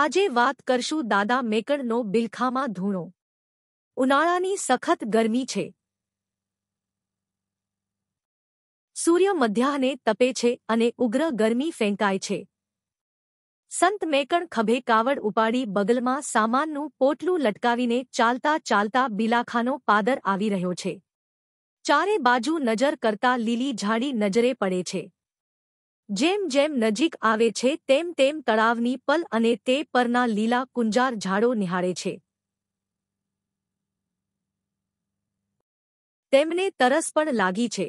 આજે વાત કરશું દાદા મેકણનો બિલખામાં ધૂણો ઉનાળાની સખત ગરમી છે સૂર્ય મધ્યાહને તપે છે અને ઉગ્ર ગરમી ફેંકાય છે સંત મેકણ ખભે કાવડ ઉપાડી બગલમાં સામાનનું પોટલું લટકાવીને ચાલતા ચાલતા બિલાખાનો પાદર આવી રહ્યો છે ચારે બાજુ નજર કરતા લીલી ઝાડી નજરે પડે છે જેમ જેમ નજીક આવે છે તેમ તેમ તળાવની પલ અને તે પરના લીલા કુંજાર ઝાડો નિહાળે છે તેમને તરસ પણ લાગી છે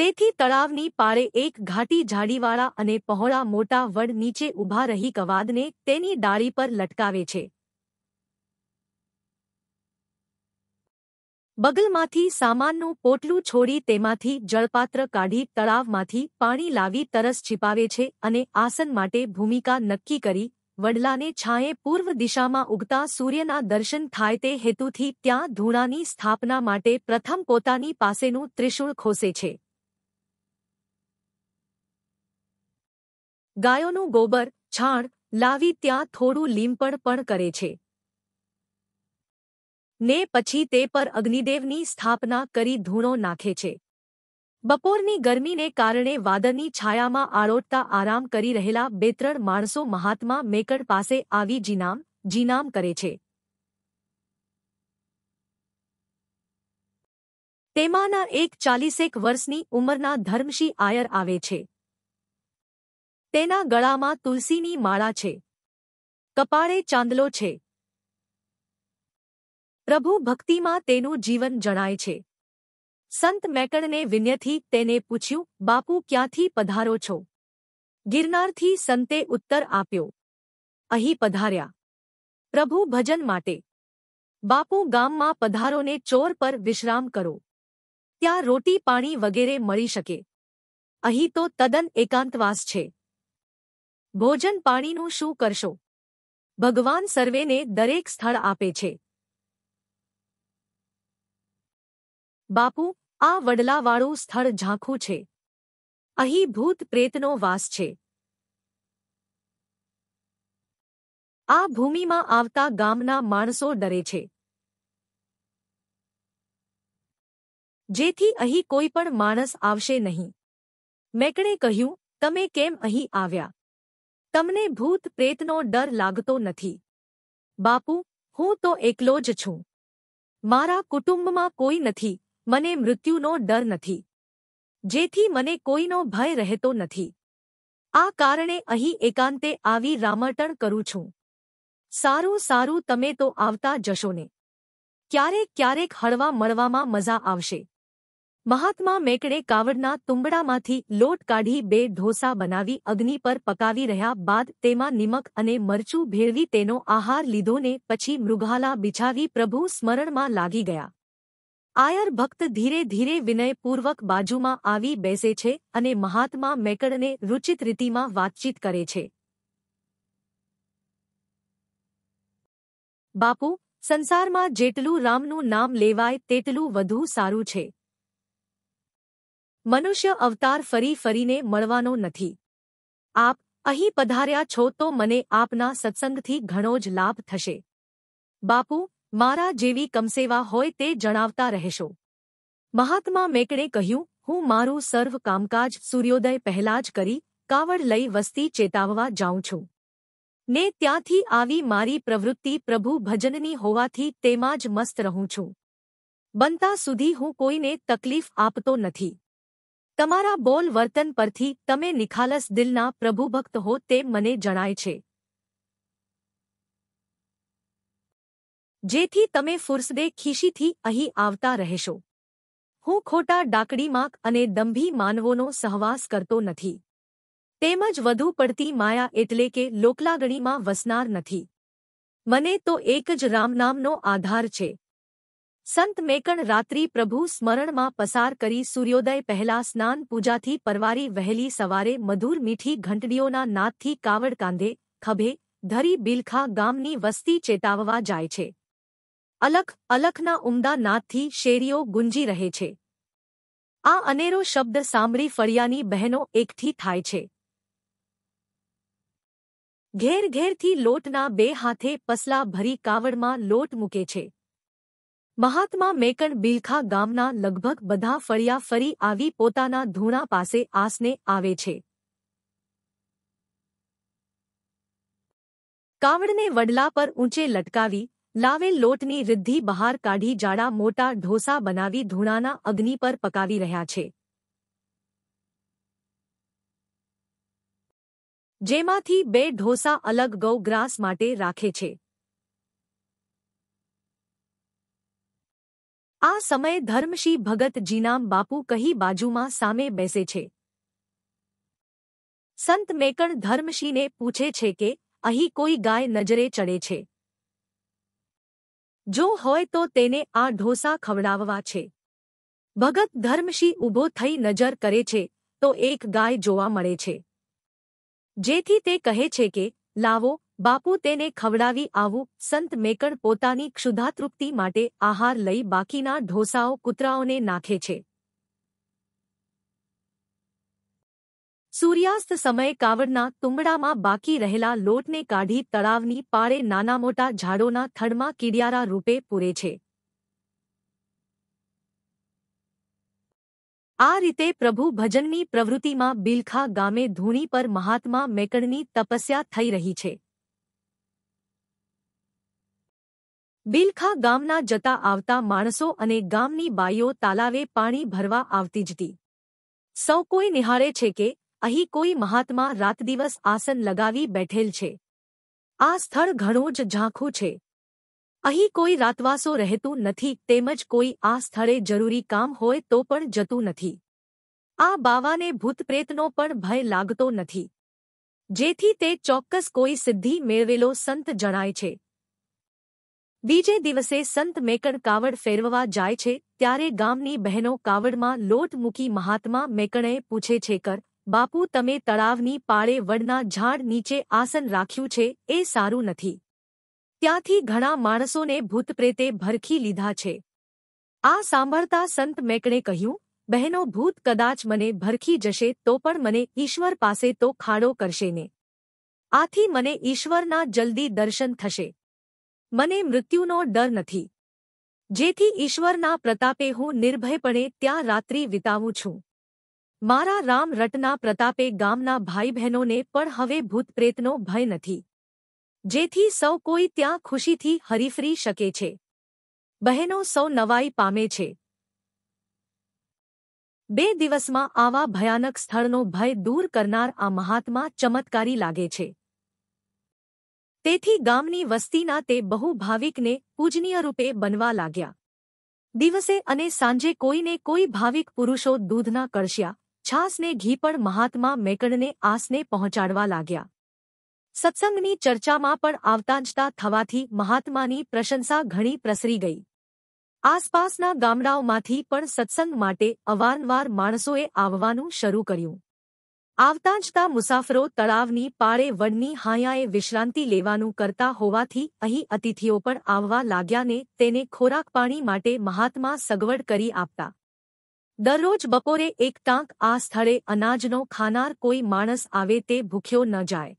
તેથી તળાવની પાળે એક ઘાટી ઝાડીવાળા અને પહોળા મોટા વડ નીચે ઊભા રહી કવાદને તેની ડાળી પર લટકાવે છે બગલમાંથી સામાનનું પોટલું છોડી તેમાંથી જળપાત્ર કાઢી તળાવમાંથી પાણી લાવી તરસ છિપાવે છે અને આસન માટે ભૂમિકા નક્કી કરી વડલાને છાંયે પૂર્વ દિશામાં ઉગતા સૂર્યના દર્શન થાય તે હેતુથી ત્યાં ધૂણાની સ્થાપના માટે પ્રથમ પોતાની પાસેનું ત્રિશુળ ખોસે છે ગાયોનું ગોબર છાણ લાવી ત્યાં થોડું લીમપણ પણ કરે છે ને પછી તે પર અગ્નિદેવની સ્થાપના કરી ધૂણો નાખે છે બપોરની ગરમીને કારણે વાદળની છાયામાં આરોટતા આરામ કરી રહેલા બે ત્રણ માણસો મહાત્મા મેકડ પાસે આવી જીનામ જીનામ કરે છે તેમાંના એક ચાલીસેક વર્ષની ઉંમરના ધર્મશી આયર આવે છે તેના ગળામાં તુલસીની માળા છે કપાળે ચાંદલો છે પ્રભુ ભક્તિમાં તેનું જીવન જણાય છે સંત મેકણને વિન્યથી તેને પૂછ્યું બાપુ ક્યાંથી પધારો છો ગિરનારથી સંતે ઉત્તર આપ્યો અહીં પધાર્યા પ્રભુ ભજન માટે બાપુ ગામમાં પધારોને ચોર પર વિશ્રામ કરો ત્યાં રોટી પાણી વગેરે મળી શકે અહીં તો તદ્દન એકાંતવાસ છે ભોજન પાણીનું શું કરશો ભગવાન સર્વેને દરેક સ્થળ આપે છે બાપુ આ વડલાવાળું સ્થળ ઝાંખું છે અહીં ભૂત પ્રેતનો વાસ છે આ ભૂમિમાં આવતા ગામના માણસો ડરે છે જેથી અહીં કોઈ પણ માણસ આવશે નહીં મેકણે કહ્યું તમે કેમ અહીં આવ્યા તમને ભૂત પ્રેતનો ડર લાગતો નથી બાપુ હું તો એકલો જ છું મારા કુટુંબમાં કોઈ નથી મને મૃત્યુનો ડર નથી જેથી મને કોઈનો ભય રહેતો નથી આ કારણે અહીં એકાંતે આવી રામટણ કરું છું સારું સારું તમે તો આવતા જશો ને ક્યારેક ક્યારેક હળવા મળવામાં મજા આવશે મહાત્મા મેકડે કાવડના તુંબડામાંથી લોટ કાઢી બે ઢોસા બનાવી અગ્નિ પર પકાવી રહ્યા બાદ તેમાં નિમક અને મરચું ભેળવી તેનો આહાર લીધો ને પછી મૃગાલા બિછાવી પ્રભુ સ્મરણમાં લાગી ગયા આયર ભક્ત ધીરે ધીરે વિનયપૂર્વક બાજુમાં આવી બેસે છે અને મહાત્મા મેકડને રુચિત રીતિમાં વાતચીત કરે છે બાપુ સંસારમાં જેટલું રામનું નામ લેવાય તેટલું વધુ સારું છે મનુષ્ય અવતાર ફરી ફરીને મળવાનો નથી આપ અહીં પધાર્યા છો તો મને આપના સત્સંગથી ઘણો જ લાભ થશે બાપુ મારા જેવી કમસેવા હોય તે જણાવતા રહેશો મહાત્મા મેકણે કહ્યું હું મારું સર્વ કામકાજ સૂર્યોદય પહેલાં જ કરી કાવડ લઈ વસ્તી ચેતાવવા જાઉં છું ને ત્યાંથી આવી મારી પ્રવૃત્તિ પ્રભુ ભજનની હોવાથી તેમાં જ મસ્ત રહું છું બનતા સુધી હું કોઈને તકલીફ આપતો નથી તમારા બોલ વર્તન પરથી તમે નિખાલસ દિલના પ્રભુભક્ત હો તે મને જણાય છે જેથી તમે ફુરસદે ખીશીથી અહીં આવતા રહેશો હું ખોટા ડાકડીમાં અને દંભી માનવોનો સહવાસ કરતો નથી તેમજ વધુ પડતી માયા એટલે કે લોકલાગણીમાં વસનાર નથી મને તો એક જ રામનામનો આધાર છે સંત મેકણ રાત્રિ પ્રભુ સ્મરણમાં પસાર કરી સૂર્યોદય પહેલા સ્નાન પૂજાથી પરવારી વહેલી સવારે મધુર મીઠી ઘંટડીઓના નાદથી કાવડ કાંધે ખભે ધરી બિલખા ગામની વસ્તી ચેતાવવા જાય છે અલખ અલખના ઉમદા નાદથી શેરીઓ ગુંજી રહે છે આ અનેરો શબ્દ સાંભળી ફળિયાની બહેનો એકઠી થાય છે ઘેર ઘેરથી લોટના બે હાથે પસલા ભરી કાવડમાં લોટ મૂકે છે મહાત્મા મેકણ બિલખા ગામના લગભગ બધા ફળિયા ફરી આવી પોતાના ધૂણા પાસે આસને આવે છે કાવડને વડલા પર ઊંચે લટકાવી લાવે લોટની ઋદ્ધિ બહાર કાઢી જાડા મોટો ઢોસા બનાવી ધૂણાના અગની પર પકાવી રહ્યા છે જેમાંથી બે ઢોસા અલગ ગવ ગ્રાસ માટે રાખે છે આ સમયે ધર્મશી ભગત જીનામ બાપુ કહી बाजूમાં સામે બેસે છે સંત મેકણ ધર્મશીને પૂછે છે કે અહી કોઈ ગાય નજરે ચડે છે જો હોય તો તેને આ ઢોસા ખવડાવવા છે ભગત ધર્મશી ઊભો થઈ નજર કરે છે તો એક ગાય જોવા મળે છે જેથી તે કહે છે કે લાવો બાપુ તેને ખવડાવી આવું સંત મેકણ પોતાની ક્ષુધાતૃપ્તિ માટે આહાર લઈ બાકીના ઢોસાઓ કૂતરાઓને નાખે છે સૂર્યાસ્ત સમયે કાવડના તુંબડામાં બાકી રહેલા લોટને કાઢી તળાવની પાળે નાના મોટા ઝાડોના થડમાં કીડિયારા રૂપે પૂરે છે આ રીતે પ્રભુ ભજનની પ્રવૃત્તિમાં બિલખા ગામે ધૂણી પર મહાત્મા મેકણની તપસ્યા થઈ રહી છે બિલખા ગામના જતા આવતા માણસો અને ગામની બાઈઓ તાલાવે પાણી ભરવા આવતી જતી સૌ કોઈ નિહાળે છે કે અહીં કોઈ મહાત્મા રાત દિવસ આસન લગાવી બેઠેલ છે આ સ્થળ ઘણું જ ઝાંખું છે અહીં કોઈ રાતવાસો રહેતું નથી તેમજ કોઈ આ સ્થળે જરૂરી કામ હોય તો પણ જતું નથી આ બાવાને ભૂતપ્રેતનો પણ ભય લાગતો નથી જેથી તે ચોક્કસ કોઈ સિદ્ધિ મેળવેલો સંત જણાય છે બીજે દિવસે સંત મેકણ કાવડ ફેરવવા જાય છે ત્યારે ગામની બહેનો કાવડમાં લોટ મૂકી મહાત્મા મેકણે પૂછે છે કર બાપુ તમે તળાવની પાળે વડના ઝાડ નીચે આસન રાખ્યું છે એ સારું નથી ત્યાંથી ઘણા માણસોને ભૂતપ્રેતે ભરખી લીધા છે આ સાંભળતા સંત મેકણે કહ્યું બહેનો ભૂત કદાચ મને ભરખી જશે તો પણ મને ઈશ્વર પાસે તો ખાડો કરશે ને આથી મને ઈશ્વરના જલ્દી દર્શન થશે મને મૃત્યુનો ડર નથી જેથી ઈશ્વરના પ્રતાપે હું નિર્ભયપણે ત્યાં રાત્રિ વિતાવું છું મારા રામ રટના પ્રતાપે ગામના ભાઈ બહેનોને પણ હવે ભૂતપ્રેતનો ભય નથી જેથી સૌ કોઈ ત્યાં ખુશીથી હરીફરી શકે છે બહેનો સૌ નવાઈ પામે છે બે દિવસમાં આવા ભયાનક સ્થળનો ભય દૂર કરનાર આ મહાત્મા ચમત્કારી લાગે છે તેથી ગામની વસ્તીના તે બહુ ભાવિકને પૂજનીય રૂપે બનવા લાગ્યા દિવસે અને સાંજે કોઈને કોઈ ભાવિક પુરુષો દૂધના કળશિયા છાસને ઘી પણ મહાત્મા મેકડને આસને પહોંચાડવા લાગ્યા સત્સંગની ચર્ચામાં પણ આવતાંજતા થવાથી મહાત્માની પ્રશંસા ઘણી પ્રસરી ગઈ આસપાસના ગામડાઓમાંથી પણ સત્સંગ માટે અવારનવાર માણસોએ આવવાનું શરૂ કર્યું આવતાંજતા મુસાફરો તળાવની પાળે વડની હાયાએ વિશ્રાંતિ લેવાનું કરતા હોવાથી અહીં અતિથિઓ પણ આવવા લાગ્યાને તેને ખોરાક પાણી માટે મહાત્મા સગવડ કરી આપતા દરરોજ બપોરે એક ટાંક આ સ્થળે અનાજનો ખાનાર કોઈ માણસ આવે તે ભૂખ્યો ન જાય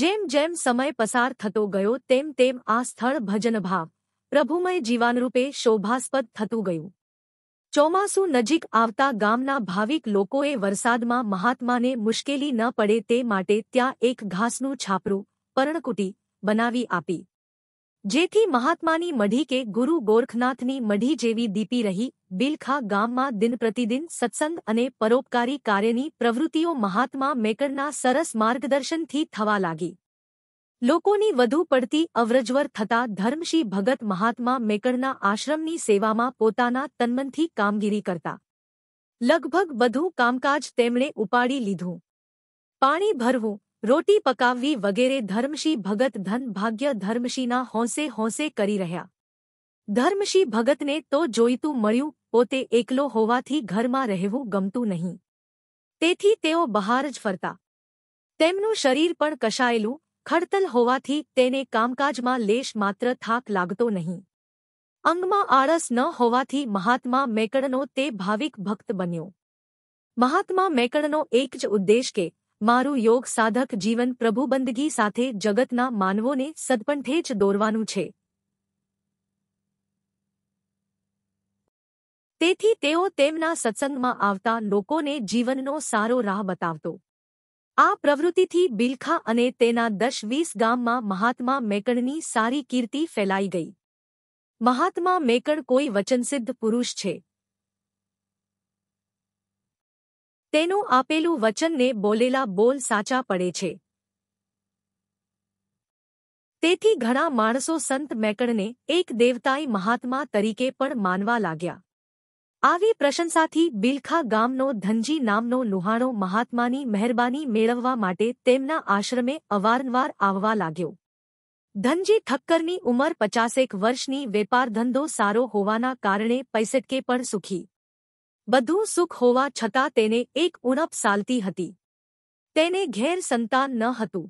જેમ જેમ સમય પસાર થતો ગયો તેમ તેમ આ સ્થળ ભજનભાવ પ્રભુમય જીવાનરૂપે શોભાસ્પદ થતું ગયું ચોમાસુ નજીક આવતા ગામના ભાવિક લોકોએ વરસાદમાં મહાત્માને મુશ્કેલી ન પડે તે માટે ત્યાં એક ઘાસનું છાપરું પરણકુટી બનાવી આપી જેથી મહાત્માની મઢી કે ગુરુ ગોરખનાથની મઢી જેવી દીપી રહી બિલખા ગામમાં દિન પ્રતિદિન સત્સંગ અને પરોપકારી કાર્યની પ્રવૃત્તિઓ મહાત્મા મેકરના સરસ માર્ગદર્શનથી થવા લાગી લોકોની વધુ પડતી અવરજવર થતા ધર્મશી ભગત મહાત્મા મેકરના આશ્રમની સેવામાં પોતાના તન્મનથી કામગીરી કરતા લગભગ બધું કામકાજ તેમણે ઉપાડી લીધું પાણી ભરવું રોટી પકાવવી વગેરે ધર્મશી ભગત ધન ભાગ્ય ધર્મશીના હોંસે હોંસે કરી રહ્યા ધર્મશી ભગતને તો જોઈતું મળ્યું પોતે એકલો હોવાથી ઘરમાં રહેવું ગમતું નહીં તેથી તેઓ બહાર જ ફરતા તેમનું શરીર પણ કશાયેલું ખડતલ હોવાથી તેને કામકાજમાં લેશ માત્ર થાક લાગતો નહીં અંગમાં આળસ ન હોવાથી મહાત્મા મેકડનો તે ભાવિક ભક્ત બન્યો મહાત્મા મેકડનો એક જ ઉદ્દેશ કે મારું યોગ સાધક જીવન પ્રભુબંદગી સાથે જગતના માનવોને સદપંથે જ દોરવાનું છે તેથી તેઓ તેમના સત્સંગમાં આવતા લોકોને જીવનનો સારો રાહ બતાવતો આ પ્રવૃત્તિથી બિલખા અને તેના દસ વીસ ગામમાં મહાત્મા મેકણની સારી કીર્તિ ફેલાઈ ગઈ મહાત્મા મેકણ કોઈ વચનસિદ્ધ પુરુષ છે તેનું આપેલું વચનને બોલેલા બોલ સાચા પડે છે તેથી ઘણા માણસો સંત મેકણને એક દેવતાઈ મહાત્મા તરીકે પણ માનવા લાગ્યા આવી પ્રશંસાથી બિલખા ગામનો ધનજી નામનો લુહાણો મહાત્માની મહેરબાની મેળવવા માટે તેમના આશ્રમે અવારનવાર આવવા લાગ્યો ધનજી ઠક્કરની ઉંમર પચાસેક વર્ષની વેપાર ધંધો સારો હોવાના કારણે પૈસટકે પણ સુખી બધું સુખ હોવા છતાં તેને એક ઉણપ સાલતી હતી તેને ઘેર સંતાન ન હતું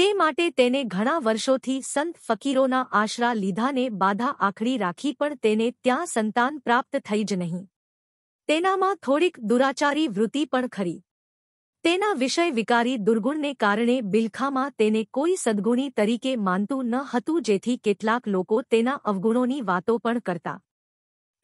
તે માટે તેને ઘણા વર્ષોથી સંત ફકીરોના આશરા લીધાને બાધા આખડી રાખી પણ તેને ત્યાં સંતાન પ્રાપ્ત થઈ જ નહીં તેનામાં થોડીક દુરાચારી વૃત્તિ પણ ખરી તેના વિષય વિકારી દુર્ગુણને કારણે બિલખામાં તેને કોઈ સદગુણી તરીકે માનતું ન હતું જેથી કેટલાક લોકો તેના અવગુણોની વાતો પણ કરતા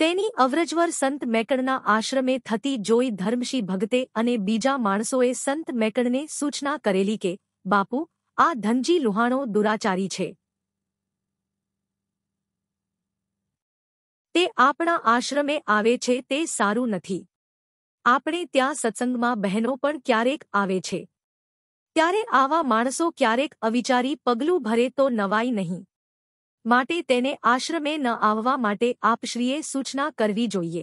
તેની અવ્રજવર સંત મેકણના આશ્રમે થતી જોઈ ધર્મશી ભગતે અને બીજા માણસોએ સંત મેકણને સૂચના કરેલી કે બાપુ આ ધનજી લુહાણો દુરાચારી છે તે આપણા આશ્રમે આવે છે તે સારું નથી આપણે ત્યાં સત્સંગમાં બહેનો પણ ક્યારેક આવે છે ત્યારે આવા માણસો ક્યારેક અવિચારી પગલું ભરે તો નવાઈ નહીં માટે તેને આશ્રમે ન આવવા માટે આપશ્રીએ સૂચના કરવી જોઈએ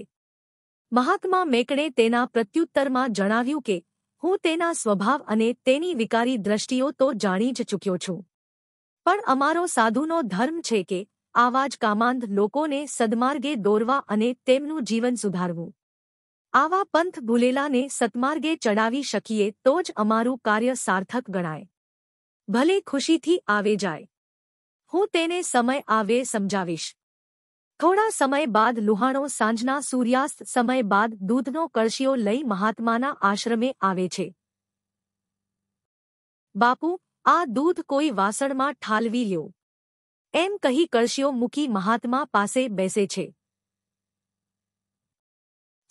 મહાત્મા મેકણે તેના પ્રત્યુત્તરમાં જણાવ્યું કે હું તેના સ્વભાવ અને તેની વિકારી દ્રષ્ટિઓ તો જાણી જ ચૂક્યો છું પણ અમારો સાધુનો ધર્મ છે કે આવા જ કામાંધ લોકોને સદમાર્ગે દોરવા અને તેમનું જીવન સુધારવું આવા પંથ ભૂલેલાને સતમાર્ગે ચડાવી શકીએ તો જ અમારું કાર્ય સાર્થક ગણાય ભલે ખુશીથી આવે જાય હું તેને સમય આવે સમજાવીશ થોડા સમય બાદ લુહાણો સાંજના સૂર્યાસ્ત સમય બાદ દૂધનો કળશીઓ લઈ મહાત્માના આશ્રમે આવે છે બાપુ આ દૂધ કોઈ વાસણમાં ઠાલવી લ્યો એમ કહી કળશીઓ મૂકી મહાત્મા પાસે બેસે છે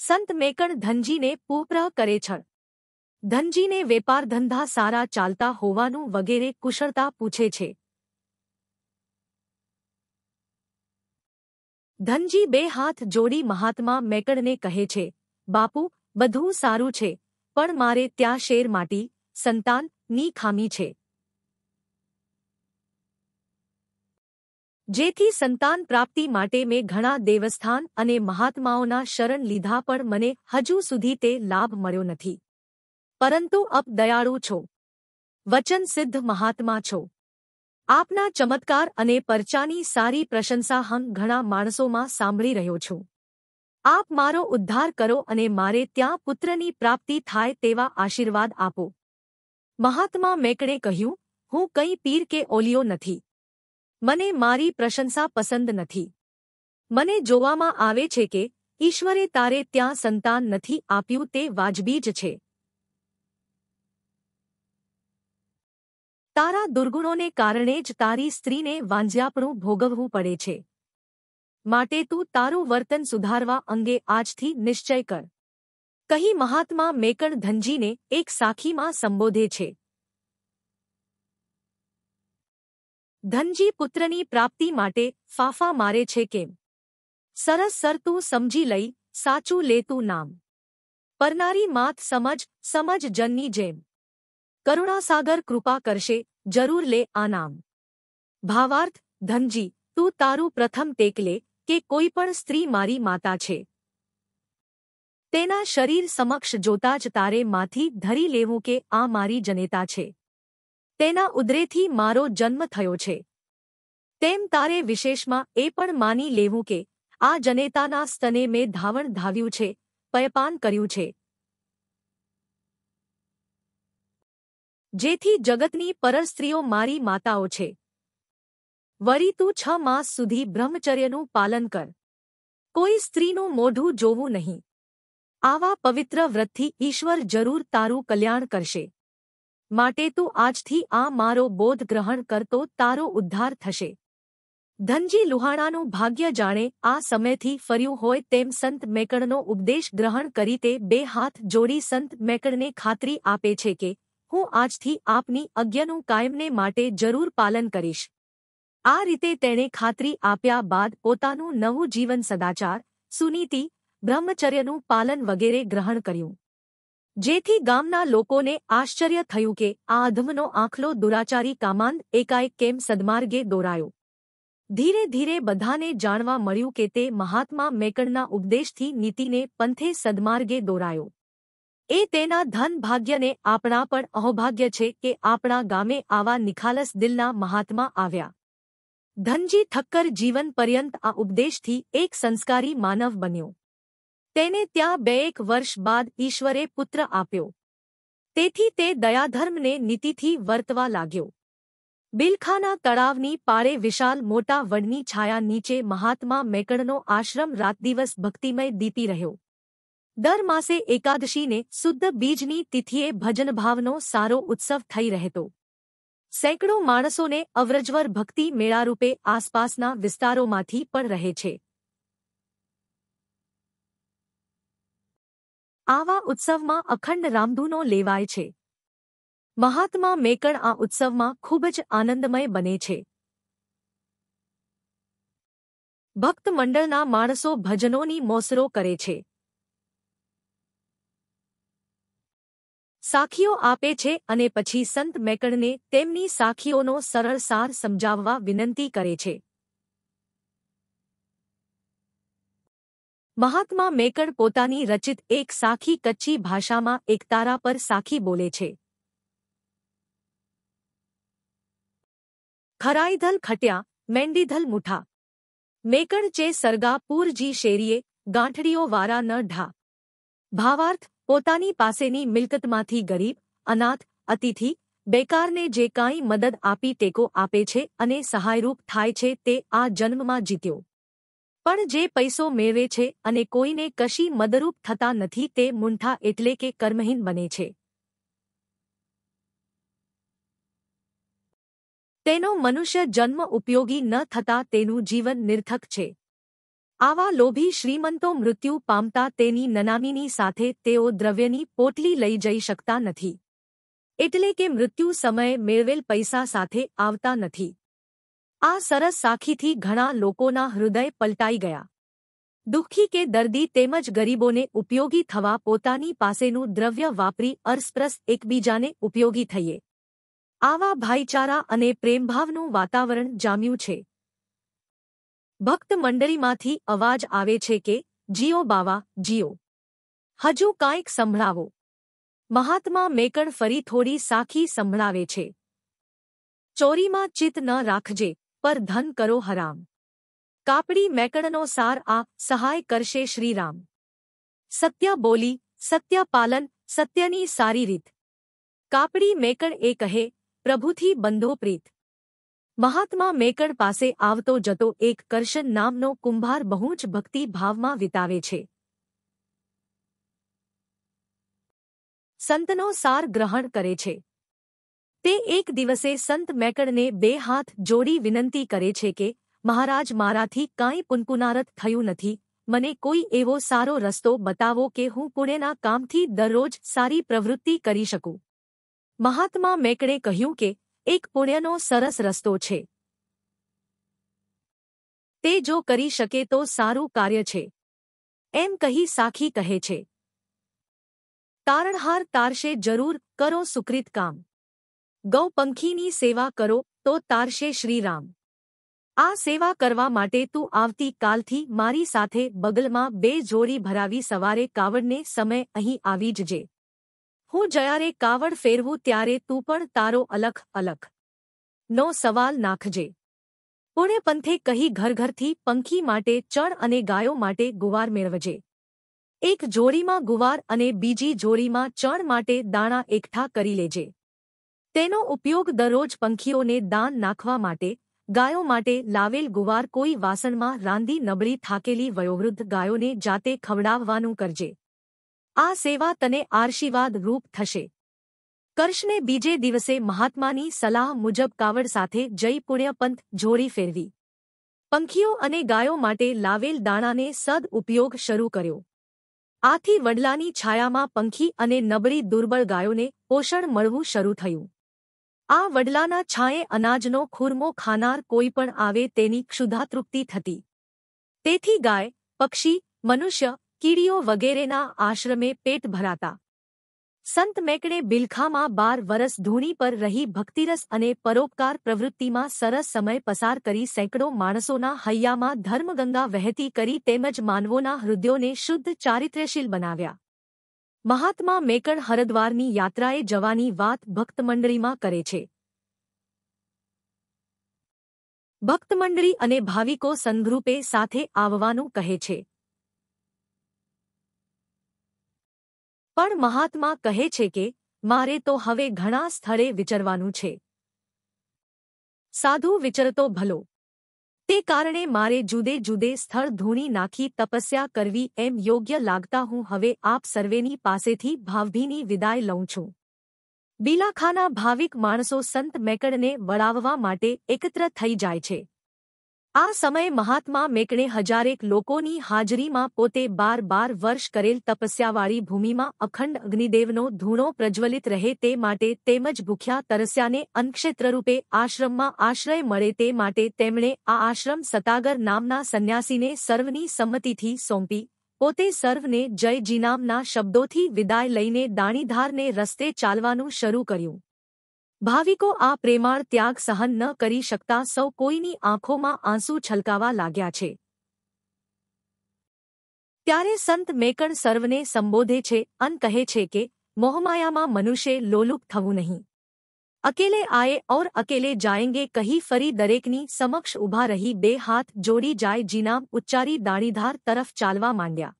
સંત મેકણ ધનજીને પૂપ્ર કરે છળ ધનજીને વેપાર ધંધા સારા ચાલતા હોવાનું વગેરે કુશળતા પૂછે છે ધનજી બે હાથ જોડી મહાત્મા મેકડને કહે છે બાપુ બધું સારું છે પણ મારે ત્યાં શેર માટી સંતાનની ખામી છે જેથી સંતાન પ્રાપ્તિ માટે મેં ઘણા દેવસ્થાન અને મહાત્માઓના શરણ લીધા પણ મને હજુ સુધી તે લાભ મળ્યો નથી પરંતુ અપ દયાળુ છો વચન સિદ્ધ મહાત્મા છો આપના ચમત્કાર અને પરચાની સારી પ્રશંસા હંગ ઘણા માણસોમાં સાંભળી રહ્યો છું આપ મારો ઉદ્ધાર કરો અને મારે ત્યાં પુત્રની પ્રાપ્તિ થાય તેવા આશીર્વાદ આપો મહાત્મા મેકડે કહ્યું હું કંઈ પીર કે ઓલિયો નથી મને મારી પ્રશંસા પસંદ નથી મને જોવામાં આવે છે કે ઈશ્વરે તારે ત્યાં સંતાન નથી આપ્યું તે વાજબી જ છે તારા દુર્ગુણોને કારણે જ તારી સ્ત્રીને વાંઝ્યાપણું ભોગવવું પડે છે માટે તું તારું વર્તન સુધારવા અંગે આજથી નિશ્ચય કર કહી મહાત્મા મેકણ ધનજીને એક સાખીમાં સંબોધે છે ધનજી પુત્રની પ્રાપ્તિ માટે ફાફા મારે છે કેમ સરસ સરતું સમજી લઈ સાચું લેતું નામ પરનારી માત સમજ સમજ જનની જેમ કરુણાસાગર કૃપા કરશે જરૂર લે આ નામ ભાવાર્થ ધનજી તું તારું પ્રથમ ટેકલે કે કોઈ પણ સ્ત્રી મારી માતા છે તેના શરીર સમક્ષ જોતા જ તારે માથી ધરી લેવું કે આ મારી જનેતા છે તેના ઉદરેથી મારો જન્મ થયો છે તેમ તારે વિશેષમાં એ પણ માની લેવું કે આ જનેતાના સ્તને મેં ધાવણ ધાવ્યું છે પયપાન કર્યું છે જેથી જગતની પરસ્ત્રીઓ મારી માતાઓ છે વરી તું છ માસ સુધી બ્રહ્મચર્યનું પાલન કર કોઈ સ્ત્રીનું મોઢું જોવું નહીં આવા પવિત્ર વ્રતથી ઈશ્વર જરૂર તારું કલ્યાણ કરશે માટે તું આજથી આ મારો બોધ ગ્રહણ કરતો તારો ઉદ્ધાર થશે ધનજી લુહાણાનું ભાગ્ય જાણે આ સમયથી ફર્યું હોય તેમ સંત મેકણનો ઉપદેશ ગ્રહણ કરી તે બે હાથ જોડી સંત મેકણને ખાતરી આપે છે કે હું આજથી આપની અજ્ઞનું કાયમને માટે જરૂર પાલન કરીશ આ રીતે તેણે ખાતરી આપ્યા બાદ પોતાનું નવું જીવન સદાચાર સુનીતિ બ્રહ્મચર્યનું પાલન વગેરે ગ્રહણ કર્યું જેથી ગામના લોકોને આશ્ચર્ય થયું કે આ અધમનો આંખલો દુરાચારી કામાંદ એકાએક કેમ સદમાર્ગે દોરાયો ધીરે ધીરે બધાને જાણવા મળ્યું કે તે મહાત્મા મેકણના ઉપદેશથી નીતિને પંથે સદમાર્ગે દોરાયો એ તેના ધન ભાગ્યને આપણા પણ અહોભાગ્ય છે કે આપણા ગામે આવા નિખાલસ દિલના મહાત્મા આવ્યા ધનજી થક્કર જીવન પર્યંત આ ઉપદેશથી એક સંસ્કારી માનવ બન્યો તેને ત્યાં બે એક વર્ષ બાદ ઈશ્વરે પુત્ર આપ્યો તેથી તે દયાધર્મને નીતિથી વર્તવા લાગ્યો બિલખાના તળાવની પાળે વિશાલ મોટા વડની છાયા નીચે મહાત્મા મેકણનો આશ્રમ રાતદિવસ ભક્તિમય દીપી રહ્યો દર માસે એકાદશીને શુદ્ધ બીજની તિથિએ ભજનભાવનો સારો ઉત્સવ થઈ રહેતો સેંકડો માણસોને અવરજવર ભક્તિ મેળારૂપે આસપાસના વિસ્તારોમાંથી પણ રહે છે આવા ઉત્સવમાં અખંડ રામધૂનો લેવાય છે મહાત્મા મેકણ આ ઉત્સવમાં ખૂબ જ આનંદમય બને છે ભક્ત મંડળના માણસો ભજનોની મોસરો કરે છે સાખીઓ આપે છે અને પછી સંત મેકણને તેમની સાખીઓનો સરળ સાર સમજાવવા વિનંતી કરે છે મહાત્મા મેકણ પોતાની રચિત એક સાખી કચ્છી ભાષામાં એકતારા પર સાખી બોલે છે ખરાઈધલ ખટ્યા મેંડીધલ મુઠા મેકણ ચે સરગા પૂરજી શેરીએ ગાંઠડીઓ વારા ન ઢા ભાવાર્થ પોતાની પાસેની મિલકતમાંથી ગરીબ અનાથ અતિથિ બેકારને જે કાંઈ મદદ આપી ટેકો આપે છે અને સહાયરૂપ થાય છે તે આ જન્મમાં જીત્યો પણ જે પૈસો મેળવે છે અને કોઈને કશી મદરૂપ થતા નથી તે મૂંઠા એટલે કે કર્મહીન બને છે તેનો મનુષ્ય જન્મ ઉપયોગી ન થતા તેનું જીવન નિર્થક છે આવા લોભી શ્રીમંતો મૃત્યુ પામતા તેની નનામીની સાથે તેઓ દ્રવ્યની પોટલી લઈ જઈ શકતા નથી એટલે કે મૃત્યુ સમયે મેળવેલ પૈસા સાથે આવતા નથી આ સરસ સાખીથી ઘણા લોકોના હૃદય પલટાઈ ગયા દુઃખી કે દર્દી તેમજ ગરીબોને ઉપયોગી થવા પોતાની પાસેનું દ્રવ્ય વાપરી અરસપરસ એકબીજાને ઉપયોગી થઈએ આવા ભાઈચારા અને પ્રેમભાવનું વાતાવરણ જામ્યું છે ભક્ત મંડળીમાંથી અવાજ આવે છે કે જીઓ બાવા જીઓ હજુ કાંઈક સંભળાવો મહાત્મા મેકણ ફરી થોડી સાખી સંભળાવે છે ચોરીમાં ચિત્ત ન રાખજે પર ધન કરો હરામ કાપડી મેકણનો સાર આ સહાય કરશે શ્રીરામ સત્ય બોલી સત્ય પાલન સત્યની સારી રીત કાપડી મેકણ એ કહે પ્રભુથી બંધો પ્રીત મહાત્મા મેકડ પાસે આવતો જતો એક કરશન નામનો કુંભાર બહુ જ ભક્તિ ભાવમાં વિતાવે છે સંતનો સાર ગ્રહણ કરે છે તે એક દિવસે સંત મેકડને બે હાથ જોડી વિનંતી કરે છે કે મહારાજ મારાથી કાંઈ પુનપુનારત થયું નથી મને કોઈ એવો સારો રસ્તો બતાવો કે હું પુણેના કામથી દરરોજ સારી પ્રવૃત્તિ કરી શકું મહાત્મા મેકડે કહ્યું કે એક પુણ્યનો સરસ રસ્તો છે તે જો કરી શકે તો સારું કાર્ય છે એમ કહી સાખી કહે છે તારણહાર તારશે જરૂર કરો સુકૃત કામ ગૌપંખીની સેવા કરો તો તારશે શ્રીરામ આ સેવા કરવા માટે તું આવતીકાલથી મારી સાથે બગલમાં બે જોડી ભરાવી સવારે કાવડને સમય અહીં આવી જજે હું જયારે કાવડ ફેરવું ત્યારે તું પણ તારો અલખ અલખ નો સવાલ નાખજે પુણે કહી ઘરઘરથી પંખી માટે ચણ અને ગાયો માટે ગુવાર મેળવજે એક જોડીમાં ગુવાર અને બીજી જોડીમાં ચણ માટે દાણા એકઠા કરી લેજે તેનો ઉપયોગ દરરોજ પંખીઓને દાન નાખવા માટે ગાયો માટે લાવેલ ગુવાર કોઈ વાસણમાં રાંધી નબળી થાકેલી વયોવૃદ્ધ ગાયોને જાતે ખવડાવવાનું કરજે આ સેવા તને આશીર્વાદ રૂપ થશે કર્ષને બીજે દિવસે મહાત્માની સલાહ મુજબ કાવડ સાથે જઈ પુણ્યપંથ જોડી ફેરવી પંખીઓ અને ગાયો માટે લાવેલ દાણાને સદ ઉપયોગ શરૂ કર્યો આથી વડલાની છાયામાં પંખી અને નબળી દુર્બળ ગાયોને પોષણ મળવું શરૂ થયું આ વડલાના છાંએ અનાજનો ખુરમો ખાનાર કોઈ પણ આવે તેની ક્ષુધાતૃપ્તિ થતી તેથી ગાય પક્ષી મનુષ્ય કીડીઓ વગેરેના આશ્રમે પેટ ભરાતા સંત મેકડે બિલખામાં બાર વરસ ધૂણી પર રહી ભક્તિરસ અને પરોપકાર પ્રવૃત્તિમાં સરસ સમય પસાર કરી સેંકડો માણસોના હૈયામાં ધર્મગંગા વહેતી કરી તેમજ માનવોના હૃદયોને શુદ્ધ ચારિત્ર્યશીલ બનાવ્યા મહાત્મા મેકણ હરદ્વારની યાત્રાએ જવાની વાત ભક્તમંડળીમાં કરે છે ભક્તમંડળી અને ભાવિકો સંગ્રુપે સાથે આવવાનું કહે છે પણ મહાત્મા કહે છે કે મારે તો હવે ઘણા સ્થળે વિચરવાનું છે સાધુ વિચરતો ભલો તે કારણે મારે જુદે જુદે સ્થળ ધૂણી નાખી તપસ્યા કરવી એમ યોગ્ય લાગતા હું હવે આપ સર્વેની પાસેથી ભાવભીની વિદાય લઉં છું બીલાખાના ભાવિક માણસો સંત મેકડને વળાવવા માટે એકત્ર થઈ જાય છે આ સમયે મહાત્મા મેકણે હજારેક લોકોની હાજરીમાં પોતે બાર બાર વર્ષ કરેલ તપસ્યાવાળી ભૂમિમાં અખંડ અગ્નિદેવનો ધૂણો પ્રજ્વલિત રહે તે માટે તેમજ ભૂખ્યા તરસ્યાને અનક્ષેત્રરૂપે આશ્રમમાં આશ્રય મળે તે માટે તેમણે આ આશ્રમ સતાગર નામના સંન્યાસીને સર્વની સંમતિથી સોંપી પોતે સર્વને જય જીનામના શબ્દોથી વિદાય લઈને દાણીધારને રસ્તે ચાલવાનું શરૂ કર્યું ભાવિકો આ પ્રેમાળ ત્યાગ સહન ન કરી શકતા સૌ કોઈની આંખોમાં આંસુ છલકાવા લાગ્યા છે ત્યારે સંત મેકણ સર્વને સંબોધે છે અન કહે છે કે મોહમાયામાં મનુષ્ય લોલુપ થવું નહીં અકેલે આયે ઔર અકેલે जाएंगे કહી ફરી દરેકની સમક્ષ उभा રહી बे हाथ जोड़ी जाए जीना उच्चारी दाढ़ीधार तरफ चालवा मांड्या